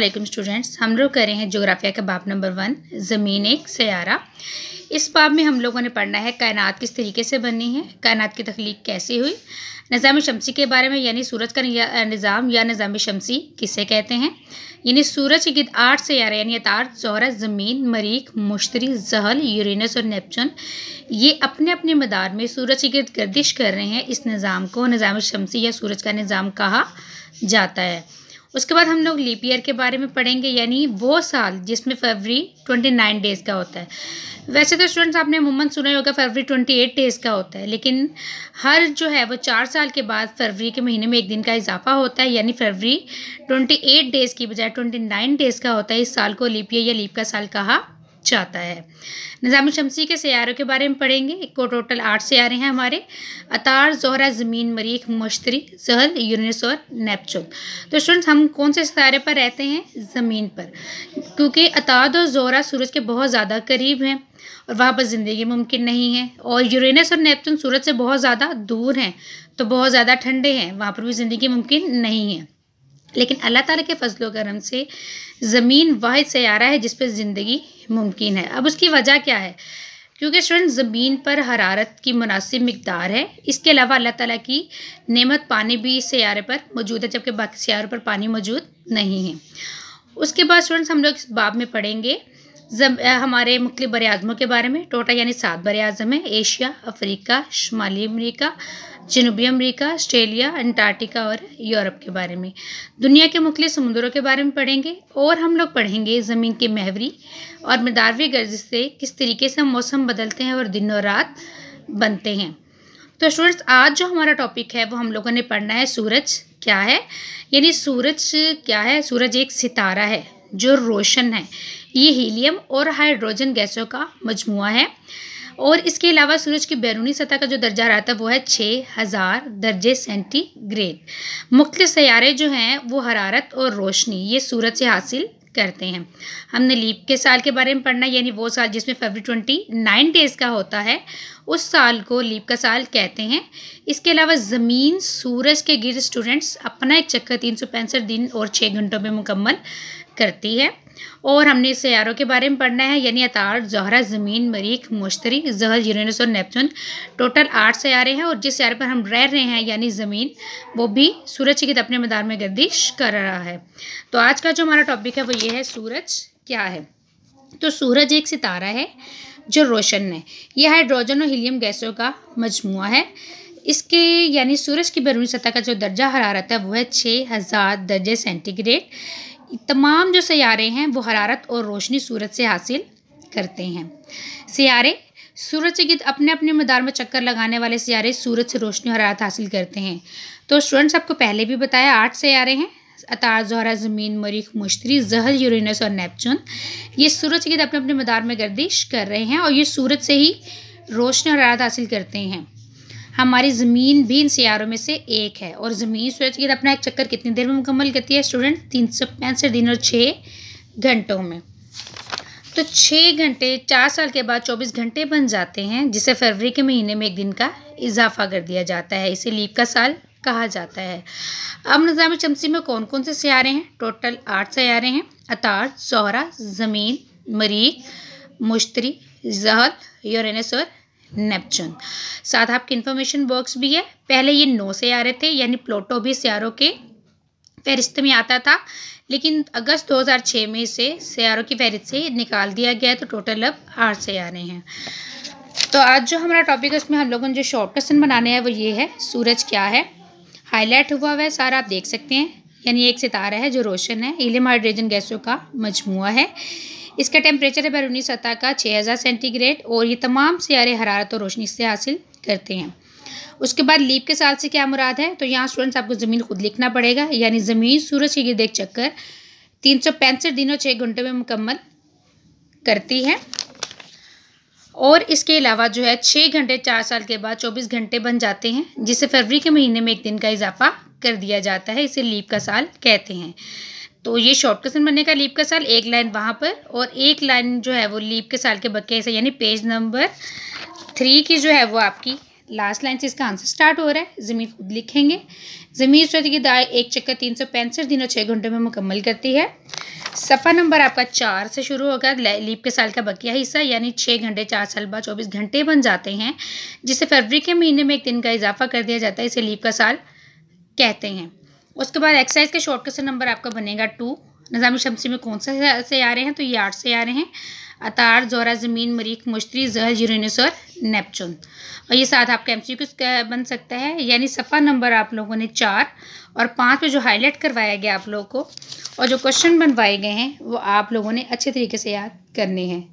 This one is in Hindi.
असलम स्टूडेंट्स हम लोग कर रहे हैं जोग्राफिया का बाप नंबर वन ज़मीन एक सयारा इस बाब में हम लोगों ने पढ़ना है कायनात किस तरीके से बनी है कायनात की तख्लीक कैसी हुई निज़ाम शमसी के बारे में यानी सूरज का निज़ाम या निज़ाम शमसी किसे कहते हैं यानी सूरज के गिद आठ सयारे यानी अतार चौरा ज़मीन मरीख मुश्तरी जहल यूरनस और नेपचून ये अपने अपने मदार में सूरज के गिर्द गर्दिश कर रहे हैं इस निज़ाम को निज़ाम शमसी या सूरज का निज़ाम कहा जाता है उसके बाद हम लोग लीप ईयर के बारे में पढ़ेंगे यानी वो साल जिसमें फरवरी ट्वेंटी नाइन डेज़ का होता है वैसे तो स्टूडेंट्स आपने मूमन सुना ही होगा फरवरी ट्वेंटी एट डेज़ का होता है लेकिन हर जो है वो चार साल के बाद फरवरी के महीने में एक दिन का इजाफा होता है यानी फरवरी ट्वेंटी एट डेज़ की बजाय ट्वेंटी नाइन डेज़ का होता है इस साल को लीप ईयर या लीप का साल कहा चाहता है निज़ाम शमसी के सारों के बारे में पढ़ेंगे एक को टोटल आठ सैारे हैं हमारे अतार जहरा ज़मीन मरीख मशतरी जहल यूनिस और नेपचुन तो स्टूडेंट्स हम कौन से सितारे पर रहते हैं ज़मीन पर क्योंकि अतार और जहरा सूरज के बहुत ज़्यादा करीब हैं और वहाँ पर ज़िंदगी मुमकिन नहीं है और यूरेनस और नेपचून सूरज से बहुत ज़्यादा दूर हैं तो बहुत ज़्यादा ठंडे हैं वहाँ पर भी ज़िंदगी मुमकिन नहीं है लेकिन अल्लाह ताला के फजलो करम से ज़मीन आ रहा है जिस पर ज़िंदगी मुमकिन है अब उसकी वजह क्या है क्योंकि स्टूडेंट ज़मीन पर हरारत की मुनासिब मकदार है इसके अलावा अल्लाह ताला की नेमत पानी भी इस सयारे पर मौजूद है जबकि बाकी सारों पर पानी मौजूद नहीं है उसके बाद स्टूडेंट्स हम लोग इस बाब में पढ़ेंगे जब हमारे मुख्त बर अजमों के बारे में टोटल यानी सात बर अजम हैं एशिया अफ्रीका शुमाली अमरीका जनूबी अमरीका आस्ट्रेलिया अंटार्कटिका और यूरोप के बारे में दुनिया के मुख्त समुद्रों के बारे में पढ़ेंगे और हम लोग पढ़ेंगे ज़मीन की महवरी और मदारवी गर्ज से किस तरीके से मौसम बदलते हैं और दिन और रात बनते हैं तो स्टूडेंट्स आज जो हमारा टॉपिक है वो हम लोगों ने पढ़ना है सूरज क्या है यानी सूरज क्या है सूरज एक सितारा है जो रोशन है ये हीलियम और हाइड्रोजन गैसों का मजमुआ है और इसके अलावा सूरज की बैरूनी सतह का जो दर्जा रहता है वो है छः हज़ार दर्जे सेंटीग्रेड मुख्त सैारे जो हैं वो हरारत और रोशनी ये सूरज से हासिल करते हैं हमने लीप के साल के बारे में पढ़ना यानी वो साल जिसमें फेबरी ट्वेंटी नाइन डेज़ का होता है उस साल को लीप का साल कहते हैं इसके अलावा ज़मीन सूरज के गिर स्टूडेंट्स अपना एक चक्कर तीन दिन और छः घंटों में मुकम्मल करती है और हमने सैारों के बारे में पढ़ना है यानी अतार जहरा ज़मीन मरीख मुश्तरी जहर यूरेनस और नेपचून टोटल आठ सैारे हैं और जिस सैारे पर हम रह रहे हैं यानी ज़मीन वो भी सूरज की अपने मदार में गर्दिश कर रहा है तो आज का जो हमारा टॉपिक है वो ये है सूरज क्या है तो सूरज एक सितारा है जो रोशन है यह हाइड्रोजन और हीलियम गैसों का मजमु है इसके यानी सूरज की बैरूनी सतह का जो दर्जा हरारत है वह छः हज़ार दर्जे सेंटीग्रेड तमाम जो सैारे हैं वो हरारत और रोशनी सूरज से हासिल करते हैं सियारे सूरज से गिद्ध अपने अपने मदार में चक्कर लगाने वाले सियारे सूरज से रोशनी और हरारत हासिल करते हैं तो स्टूडेंट्स आपको पहले भी बताया आठ सियारे हैं अतार जहरा ज़मीन मरीख मुश्तरी जहर यूरेनस और नेपचून ये सूरज के अपने अपने मदार में गर्दिश कर रहे हैं और ये सूरज से ही रोशनी और हरारत हासिल करते हैं हमारी ज़मीन भी इन सियारों में से एक है और ज़मीन सूरज की अपना एक चक्कर कितनी देर में मुकम्मल करती है स्टूडेंट तीन सौ पैंसठ दिन और छः घंटों में तो छः घंटे चार साल के बाद चौबीस घंटे बन जाते हैं जिसे फरवरी के महीने में एक दिन का इजाफा कर दिया जाता है इसे लीप का साल कहा जाता है अब निज़ाम चमसी में कौन कौन से सियारे हैं टोटल आठ सियारे हैं अतार सोहरा ज़मीन मरीख मुश्तरी जहल यूरेनस और नेपचून साथ आपके इन्फॉर्मेशन बॉक्स भी है पहले ये नौ से आ रहे थे यानी प्लोटो भी सियारों के फहरिस्त में आता था लेकिन अगस्त 2006 में इसे सियारों की फहरिस्त से निकाल दिया गया है तो टोटल अब आठ से आ रहे हैं तो आज जो हमारा टॉपिक है उसमें हम लोगों ने जो शॉर्ट क्वेश्चन बनाने हैं वो ये है सूरज क्या है हाईलाइट हुआ हुआ है सारा आप देख सकते हैं यानी एक सितारा है जो रोशन है इलियम हाइड्रोजन गैसों का मजमुआ है इसका टेम्परेचर है बैरूनी सतह का 6000 सेंटीग्रेड और ये तमाम सियारे हरारत और रोशनी से हासिल करते हैं उसके बाद लीप के साल से क्या मुराद है तो यहाँ स्टूडेंट्स आपको ज़मीन खुद लिखना पड़ेगा यानी ज़मीन सूरज के गिरद एक चक्कर तीन सौ पैंसठ दिनों छः घंटे में मुकम्मल करती है और इसके अलावा जो है छः घंटे चार साल के बाद चौबीस घंटे बन जाते हैं जिसे फरवरी के महीने में एक दिन का इजाफा कर दिया जाता है इसे लीप का साल कहते हैं तो ये शॉर्ट क्वेश्चन का लीप का साल एक लाइन वहाँ पर और एक लाइन जो है वो लीप के साल के बक्के से यानी पेज नंबर थ्री की जो है वो आपकी लास्ट लाइन से इसका आंसर स्टार्ट हो रहा है जमीन खुद लिखेंगे जमीन सर की दाए एक चक्कर तीन सौ पैंसठ दिनों छः घंटों में मुकम्मल करती है सफ़ा नंबर आपका चार से शुरू होगा लीप के साल का बकिया हिस्सा यानी छः घंटे चार साल बाद चौबीस घंटे बन जाते हैं जिसे फरवरी के महीने में एक दिन का इजाफा कर दिया जाता है इसे लीप का साल कहते हैं उसके बाद एक्सरसाइज का शॉर्ट क्वेश्चन नंबर आपका बनेगा टू निज़ामी शमसी में कौन से से आ रहे हैं तो ये आठ से आ रहे हैं अतार जोरा ज़मीन मरीख मुश्तरी जहर यूरेनस और नेपचून और ये साथ आपका एम सी बन सकता है यानी सफ़ा नंबर आप लोगों ने चार और पाँच पे जो हाईलाइट करवाया गया आप लोगों को और जो क्वेश्चन बनवाए गए हैं वो आप लोगों ने अच्छे तरीके से याद करने हैं